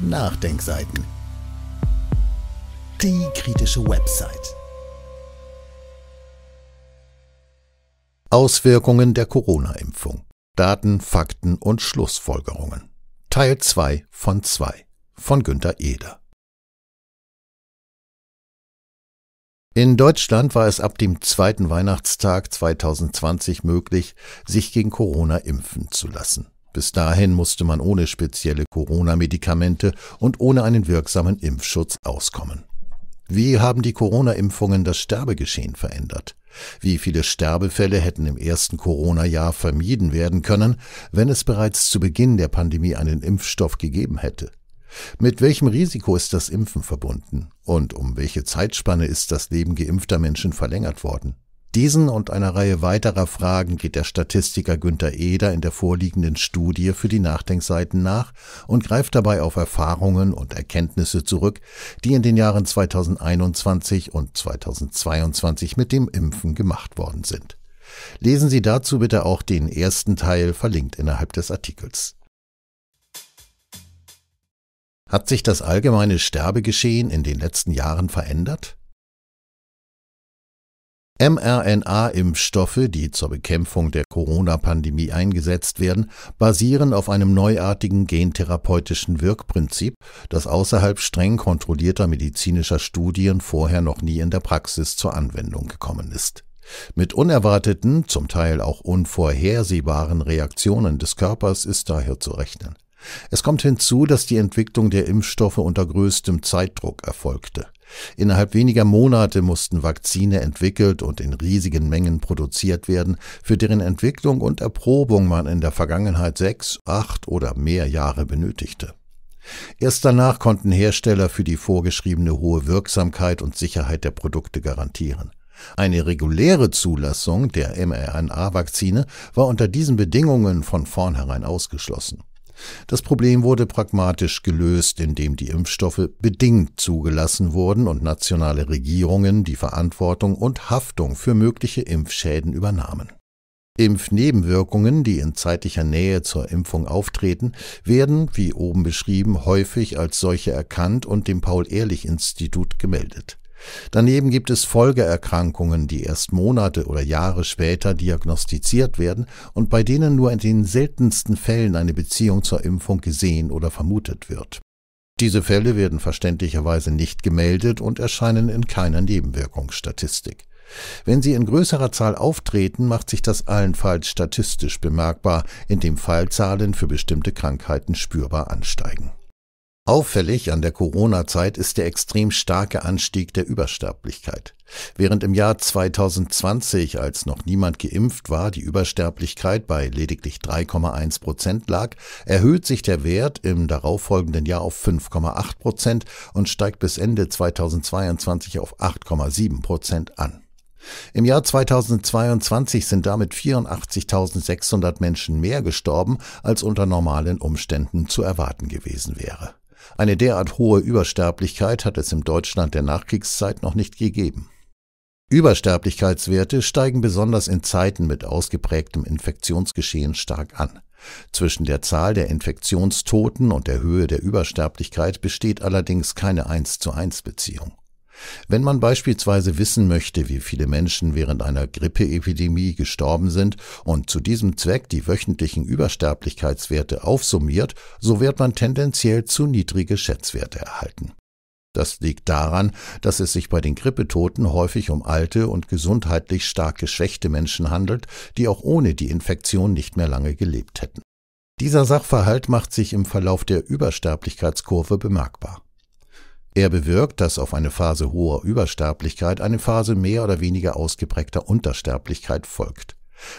Nachdenkseiten. Die kritische Website. Auswirkungen der Corona-Impfung. Daten, Fakten und Schlussfolgerungen. Teil 2 von 2 von Günter Eder. In Deutschland war es ab dem zweiten Weihnachtstag 2020 möglich, sich gegen Corona impfen zu lassen. Bis dahin musste man ohne spezielle Corona-Medikamente und ohne einen wirksamen Impfschutz auskommen. Wie haben die Corona-Impfungen das Sterbegeschehen verändert? Wie viele Sterbefälle hätten im ersten Corona-Jahr vermieden werden können, wenn es bereits zu Beginn der Pandemie einen Impfstoff gegeben hätte? Mit welchem Risiko ist das Impfen verbunden? Und um welche Zeitspanne ist das Leben geimpfter Menschen verlängert worden? Diesen und einer Reihe weiterer Fragen geht der Statistiker Günter Eder in der vorliegenden Studie für die Nachdenkseiten nach und greift dabei auf Erfahrungen und Erkenntnisse zurück, die in den Jahren 2021 und 2022 mit dem Impfen gemacht worden sind. Lesen Sie dazu bitte auch den ersten Teil verlinkt innerhalb des Artikels. Hat sich das allgemeine Sterbegeschehen in den letzten Jahren verändert? mRNA-Impfstoffe, die zur Bekämpfung der Corona-Pandemie eingesetzt werden, basieren auf einem neuartigen gentherapeutischen Wirkprinzip, das außerhalb streng kontrollierter medizinischer Studien vorher noch nie in der Praxis zur Anwendung gekommen ist. Mit unerwarteten, zum Teil auch unvorhersehbaren Reaktionen des Körpers ist daher zu rechnen. Es kommt hinzu, dass die Entwicklung der Impfstoffe unter größtem Zeitdruck erfolgte. Innerhalb weniger Monate mussten Vakzine entwickelt und in riesigen Mengen produziert werden, für deren Entwicklung und Erprobung man in der Vergangenheit sechs, acht oder mehr Jahre benötigte. Erst danach konnten Hersteller für die vorgeschriebene hohe Wirksamkeit und Sicherheit der Produkte garantieren. Eine reguläre Zulassung der mRNA-Vakzine war unter diesen Bedingungen von vornherein ausgeschlossen. Das Problem wurde pragmatisch gelöst, indem die Impfstoffe bedingt zugelassen wurden und nationale Regierungen die Verantwortung und Haftung für mögliche Impfschäden übernahmen. Impfnebenwirkungen, die in zeitlicher Nähe zur Impfung auftreten, werden, wie oben beschrieben, häufig als solche erkannt und dem Paul-Ehrlich-Institut gemeldet. Daneben gibt es Folgeerkrankungen, die erst Monate oder Jahre später diagnostiziert werden und bei denen nur in den seltensten Fällen eine Beziehung zur Impfung gesehen oder vermutet wird. Diese Fälle werden verständlicherweise nicht gemeldet und erscheinen in keiner Nebenwirkungsstatistik. Wenn sie in größerer Zahl auftreten, macht sich das allenfalls statistisch bemerkbar, indem Fallzahlen für bestimmte Krankheiten spürbar ansteigen. Auffällig an der Corona-Zeit ist der extrem starke Anstieg der Übersterblichkeit. Während im Jahr 2020, als noch niemand geimpft war, die Übersterblichkeit bei lediglich 3,1 Prozent lag, erhöht sich der Wert im darauffolgenden Jahr auf 5,8 Prozent und steigt bis Ende 2022 auf 8,7 Prozent an. Im Jahr 2022 sind damit 84.600 Menschen mehr gestorben, als unter normalen Umständen zu erwarten gewesen wäre. Eine derart hohe Übersterblichkeit hat es im Deutschland der Nachkriegszeit noch nicht gegeben. Übersterblichkeitswerte steigen besonders in Zeiten mit ausgeprägtem Infektionsgeschehen stark an. Zwischen der Zahl der Infektionstoten und der Höhe der Übersterblichkeit besteht allerdings keine 1 zu 1 Beziehung. Wenn man beispielsweise wissen möchte, wie viele Menschen während einer Grippeepidemie gestorben sind und zu diesem Zweck die wöchentlichen Übersterblichkeitswerte aufsummiert, so wird man tendenziell zu niedrige Schätzwerte erhalten. Das liegt daran, dass es sich bei den Grippetoten häufig um alte und gesundheitlich stark geschwächte Menschen handelt, die auch ohne die Infektion nicht mehr lange gelebt hätten. Dieser Sachverhalt macht sich im Verlauf der Übersterblichkeitskurve bemerkbar. Er bewirkt, dass auf eine Phase hoher Übersterblichkeit eine Phase mehr oder weniger ausgeprägter Untersterblichkeit folgt.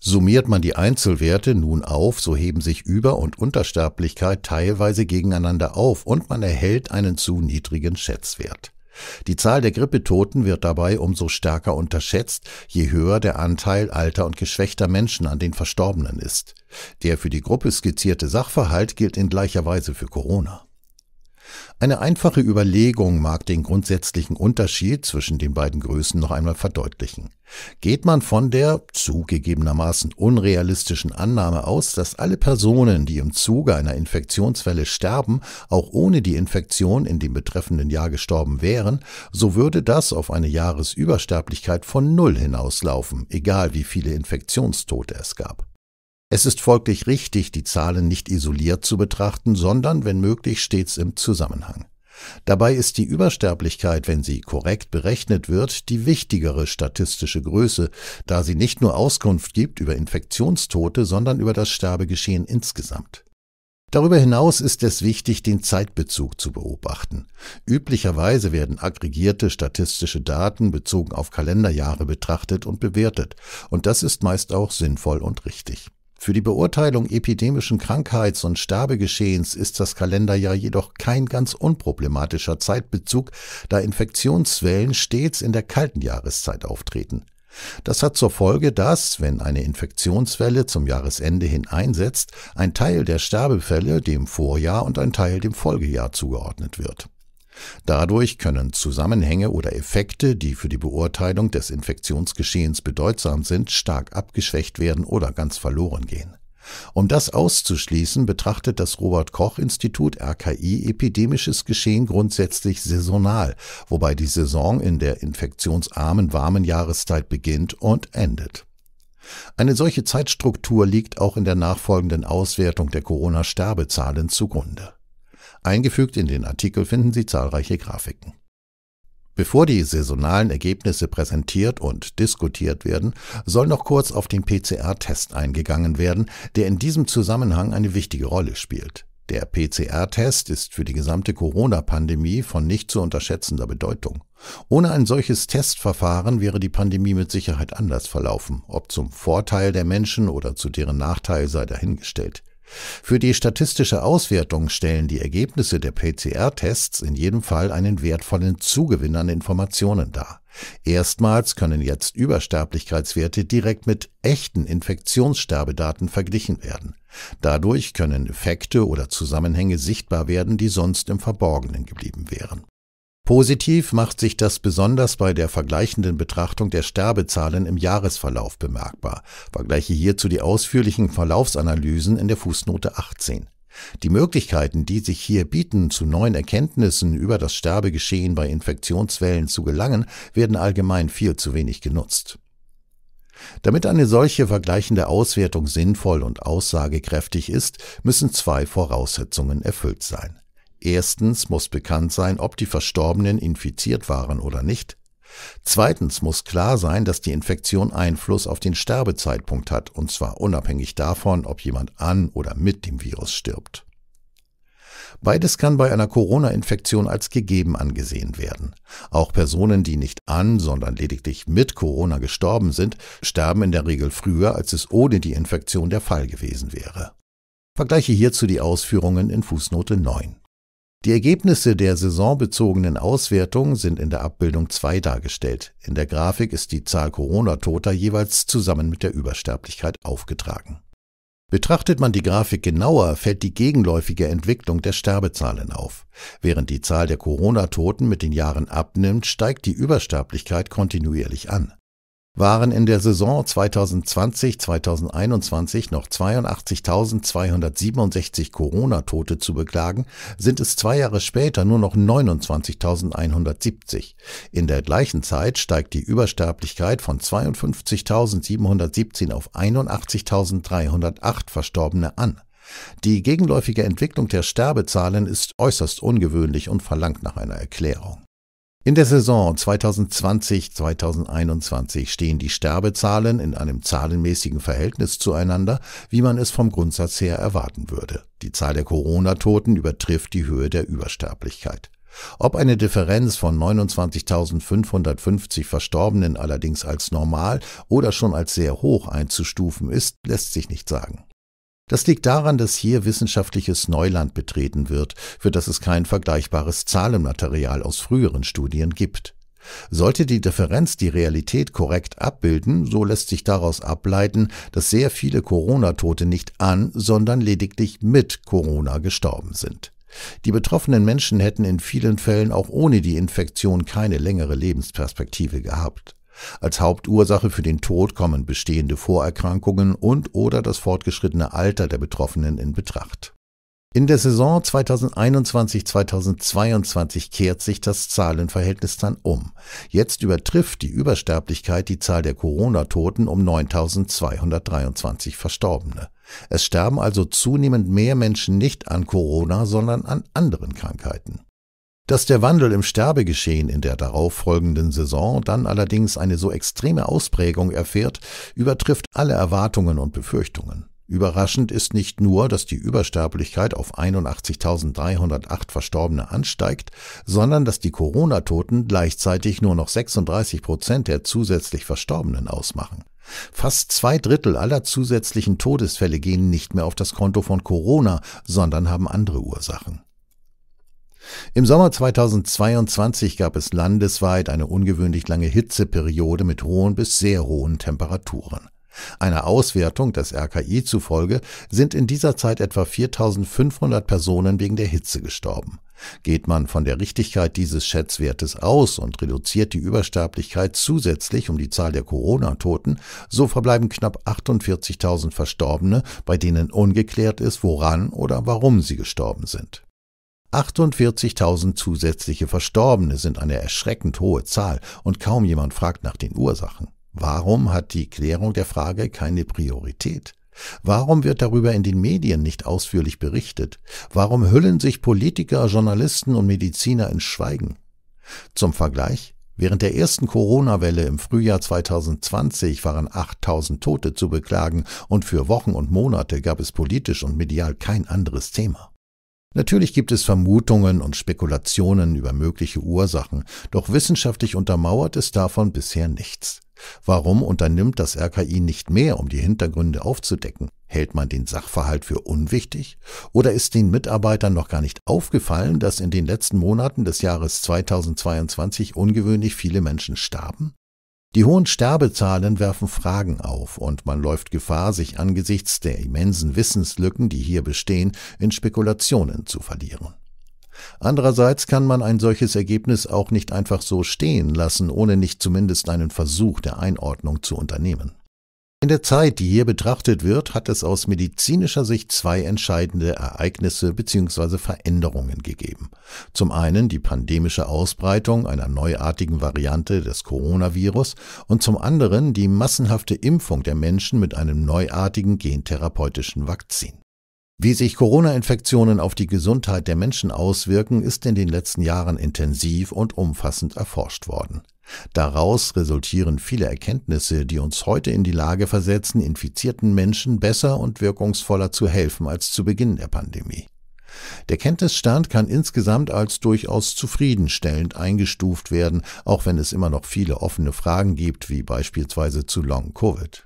Summiert man die Einzelwerte nun auf, so heben sich Über- und Untersterblichkeit teilweise gegeneinander auf und man erhält einen zu niedrigen Schätzwert. Die Zahl der Grippetoten wird dabei umso stärker unterschätzt, je höher der Anteil alter und geschwächter Menschen an den Verstorbenen ist. Der für die Gruppe skizzierte Sachverhalt gilt in gleicher Weise für Corona. Eine einfache Überlegung mag den grundsätzlichen Unterschied zwischen den beiden Größen noch einmal verdeutlichen. Geht man von der zugegebenermaßen unrealistischen Annahme aus, dass alle Personen, die im Zuge einer Infektionswelle sterben, auch ohne die Infektion in dem betreffenden Jahr gestorben wären, so würde das auf eine Jahresübersterblichkeit von Null hinauslaufen, egal wie viele Infektionstote es gab. Es ist folglich richtig, die Zahlen nicht isoliert zu betrachten, sondern, wenn möglich, stets im Zusammenhang. Dabei ist die Übersterblichkeit, wenn sie korrekt berechnet wird, die wichtigere statistische Größe, da sie nicht nur Auskunft gibt über Infektionstote, sondern über das Sterbegeschehen insgesamt. Darüber hinaus ist es wichtig, den Zeitbezug zu beobachten. Üblicherweise werden aggregierte statistische Daten bezogen auf Kalenderjahre betrachtet und bewertet, und das ist meist auch sinnvoll und richtig. Für die Beurteilung epidemischen Krankheits- und Sterbegeschehens ist das Kalenderjahr jedoch kein ganz unproblematischer Zeitbezug, da Infektionswellen stets in der kalten Jahreszeit auftreten. Das hat zur Folge, dass, wenn eine Infektionswelle zum Jahresende hin einsetzt, ein Teil der Sterbefälle dem Vorjahr und ein Teil dem Folgejahr zugeordnet wird. Dadurch können Zusammenhänge oder Effekte, die für die Beurteilung des Infektionsgeschehens bedeutsam sind, stark abgeschwächt werden oder ganz verloren gehen. Um das auszuschließen, betrachtet das Robert Koch Institut RKI epidemisches Geschehen grundsätzlich saisonal, wobei die Saison in der infektionsarmen warmen Jahreszeit beginnt und endet. Eine solche Zeitstruktur liegt auch in der nachfolgenden Auswertung der Corona-Sterbezahlen zugrunde. Eingefügt in den Artikel finden Sie zahlreiche Grafiken. Bevor die saisonalen Ergebnisse präsentiert und diskutiert werden, soll noch kurz auf den PCR-Test eingegangen werden, der in diesem Zusammenhang eine wichtige Rolle spielt. Der PCR-Test ist für die gesamte Corona-Pandemie von nicht zu unterschätzender Bedeutung. Ohne ein solches Testverfahren wäre die Pandemie mit Sicherheit anders verlaufen, ob zum Vorteil der Menschen oder zu deren Nachteil sei dahingestellt. Für die statistische Auswertung stellen die Ergebnisse der PCR-Tests in jedem Fall einen wertvollen Zugewinn an Informationen dar. Erstmals können jetzt Übersterblichkeitswerte direkt mit echten Infektionssterbedaten verglichen werden. Dadurch können Effekte oder Zusammenhänge sichtbar werden, die sonst im Verborgenen geblieben wären. Positiv macht sich das besonders bei der vergleichenden Betrachtung der Sterbezahlen im Jahresverlauf bemerkbar. Vergleiche hierzu die ausführlichen Verlaufsanalysen in der Fußnote 18. Die Möglichkeiten, die sich hier bieten, zu neuen Erkenntnissen über das Sterbegeschehen bei Infektionswellen zu gelangen, werden allgemein viel zu wenig genutzt. Damit eine solche vergleichende Auswertung sinnvoll und aussagekräftig ist, müssen zwei Voraussetzungen erfüllt sein. Erstens muss bekannt sein, ob die Verstorbenen infiziert waren oder nicht. Zweitens muss klar sein, dass die Infektion Einfluss auf den Sterbezeitpunkt hat, und zwar unabhängig davon, ob jemand an oder mit dem Virus stirbt. Beides kann bei einer Corona-Infektion als gegeben angesehen werden. Auch Personen, die nicht an, sondern lediglich mit Corona gestorben sind, sterben in der Regel früher, als es ohne die Infektion der Fall gewesen wäre. Vergleiche hierzu die Ausführungen in Fußnote 9. Die Ergebnisse der saisonbezogenen Auswertung sind in der Abbildung 2 dargestellt. In der Grafik ist die Zahl Corona-Toter jeweils zusammen mit der Übersterblichkeit aufgetragen. Betrachtet man die Grafik genauer, fällt die gegenläufige Entwicklung der Sterbezahlen auf. Während die Zahl der Corona-Toten mit den Jahren abnimmt, steigt die Übersterblichkeit kontinuierlich an waren in der Saison 2020-2021 noch 82.267 Corona-Tote zu beklagen, sind es zwei Jahre später nur noch 29.170. In der gleichen Zeit steigt die Übersterblichkeit von 52.717 auf 81.308 Verstorbene an. Die gegenläufige Entwicklung der Sterbezahlen ist äußerst ungewöhnlich und verlangt nach einer Erklärung. In der Saison 2020-2021 stehen die Sterbezahlen in einem zahlenmäßigen Verhältnis zueinander, wie man es vom Grundsatz her erwarten würde. Die Zahl der Corona-Toten übertrifft die Höhe der Übersterblichkeit. Ob eine Differenz von 29.550 Verstorbenen allerdings als normal oder schon als sehr hoch einzustufen ist, lässt sich nicht sagen. Das liegt daran, dass hier wissenschaftliches Neuland betreten wird, für das es kein vergleichbares Zahlenmaterial aus früheren Studien gibt. Sollte die Differenz die Realität korrekt abbilden, so lässt sich daraus ableiten, dass sehr viele Corona-Tote nicht an, sondern lediglich mit Corona gestorben sind. Die betroffenen Menschen hätten in vielen Fällen auch ohne die Infektion keine längere Lebensperspektive gehabt. Als Hauptursache für den Tod kommen bestehende Vorerkrankungen und oder das fortgeschrittene Alter der Betroffenen in Betracht. In der Saison 2021-2022 kehrt sich das Zahlenverhältnis dann um. Jetzt übertrifft die Übersterblichkeit die Zahl der Corona-Toten um 9223 Verstorbene. Es sterben also zunehmend mehr Menschen nicht an Corona, sondern an anderen Krankheiten. Dass der Wandel im Sterbegeschehen in der darauffolgenden Saison dann allerdings eine so extreme Ausprägung erfährt, übertrifft alle Erwartungen und Befürchtungen. Überraschend ist nicht nur, dass die Übersterblichkeit auf 81.308 Verstorbene ansteigt, sondern dass die Corona-Toten gleichzeitig nur noch 36 Prozent der zusätzlich Verstorbenen ausmachen. Fast zwei Drittel aller zusätzlichen Todesfälle gehen nicht mehr auf das Konto von Corona, sondern haben andere Ursachen. Im Sommer 2022 gab es landesweit eine ungewöhnlich lange Hitzeperiode mit hohen bis sehr hohen Temperaturen. Einer Auswertung des RKI zufolge sind in dieser Zeit etwa 4500 Personen wegen der Hitze gestorben. Geht man von der Richtigkeit dieses Schätzwertes aus und reduziert die Übersterblichkeit zusätzlich um die Zahl der Corona-Toten, so verbleiben knapp 48.000 Verstorbene, bei denen ungeklärt ist, woran oder warum sie gestorben sind. 48.000 zusätzliche Verstorbene sind eine erschreckend hohe Zahl und kaum jemand fragt nach den Ursachen. Warum hat die Klärung der Frage keine Priorität? Warum wird darüber in den Medien nicht ausführlich berichtet? Warum hüllen sich Politiker, Journalisten und Mediziner in Schweigen? Zum Vergleich, während der ersten Corona-Welle im Frühjahr 2020 waren 8000 Tote zu beklagen und für Wochen und Monate gab es politisch und medial kein anderes Thema. Natürlich gibt es Vermutungen und Spekulationen über mögliche Ursachen, doch wissenschaftlich untermauert ist davon bisher nichts. Warum unternimmt das RKI nicht mehr, um die Hintergründe aufzudecken? Hält man den Sachverhalt für unwichtig? Oder ist den Mitarbeitern noch gar nicht aufgefallen, dass in den letzten Monaten des Jahres 2022 ungewöhnlich viele Menschen starben? Die hohen Sterbezahlen werfen Fragen auf und man läuft Gefahr, sich angesichts der immensen Wissenslücken, die hier bestehen, in Spekulationen zu verlieren. Andererseits kann man ein solches Ergebnis auch nicht einfach so stehen lassen, ohne nicht zumindest einen Versuch der Einordnung zu unternehmen. In der Zeit, die hier betrachtet wird, hat es aus medizinischer Sicht zwei entscheidende Ereignisse bzw. Veränderungen gegeben. Zum einen die pandemische Ausbreitung einer neuartigen Variante des Coronavirus und zum anderen die massenhafte Impfung der Menschen mit einem neuartigen gentherapeutischen Vakzin. Wie sich Corona-Infektionen auf die Gesundheit der Menschen auswirken, ist in den letzten Jahren intensiv und umfassend erforscht worden. Daraus resultieren viele Erkenntnisse, die uns heute in die Lage versetzen, infizierten Menschen besser und wirkungsvoller zu helfen als zu Beginn der Pandemie. Der Kenntnisstand kann insgesamt als durchaus zufriedenstellend eingestuft werden, auch wenn es immer noch viele offene Fragen gibt, wie beispielsweise zu Long Covid.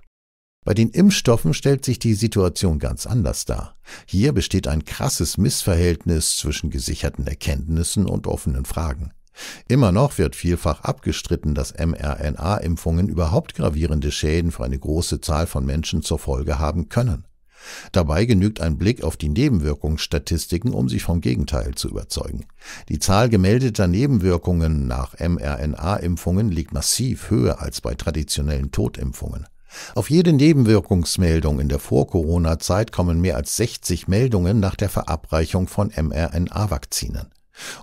Bei den Impfstoffen stellt sich die Situation ganz anders dar. Hier besteht ein krasses Missverhältnis zwischen gesicherten Erkenntnissen und offenen Fragen. Immer noch wird vielfach abgestritten, dass mRNA-Impfungen überhaupt gravierende Schäden für eine große Zahl von Menschen zur Folge haben können. Dabei genügt ein Blick auf die Nebenwirkungsstatistiken, um sich vom Gegenteil zu überzeugen. Die Zahl gemeldeter Nebenwirkungen nach mRNA-Impfungen liegt massiv höher als bei traditionellen Totimpfungen. Auf jede Nebenwirkungsmeldung in der Vor-Corona-Zeit kommen mehr als 60 Meldungen nach der Verabreichung von mRNA-Vakzinen.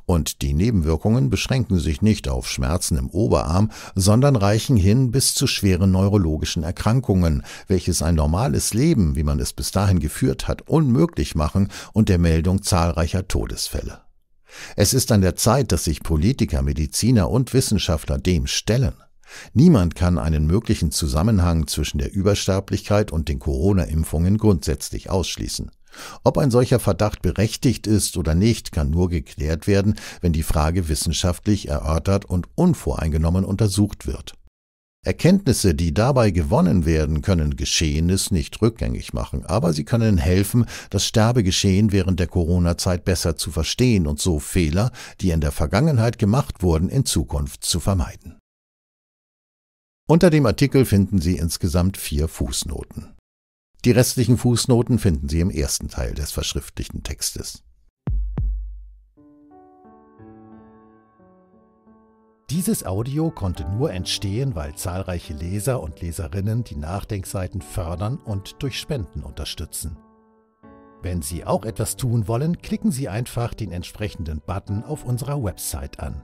Und die Nebenwirkungen beschränken sich nicht auf Schmerzen im Oberarm, sondern reichen hin bis zu schweren neurologischen Erkrankungen, welches ein normales Leben, wie man es bis dahin geführt hat, unmöglich machen und der Meldung zahlreicher Todesfälle. Es ist an der Zeit, dass sich Politiker, Mediziner und Wissenschaftler dem stellen. Niemand kann einen möglichen Zusammenhang zwischen der Übersterblichkeit und den Corona-Impfungen grundsätzlich ausschließen. Ob ein solcher Verdacht berechtigt ist oder nicht, kann nur geklärt werden, wenn die Frage wissenschaftlich erörtert und unvoreingenommen untersucht wird. Erkenntnisse, die dabei gewonnen werden, können Geschehenes nicht rückgängig machen, aber sie können helfen, das Sterbegeschehen während der Corona-Zeit besser zu verstehen und so Fehler, die in der Vergangenheit gemacht wurden, in Zukunft zu vermeiden. Unter dem Artikel finden Sie insgesamt vier Fußnoten. Die restlichen Fußnoten finden Sie im ersten Teil des verschriftlichten Textes. Dieses Audio konnte nur entstehen, weil zahlreiche Leser und Leserinnen die Nachdenkseiten fördern und durch Spenden unterstützen. Wenn Sie auch etwas tun wollen, klicken Sie einfach den entsprechenden Button auf unserer Website an.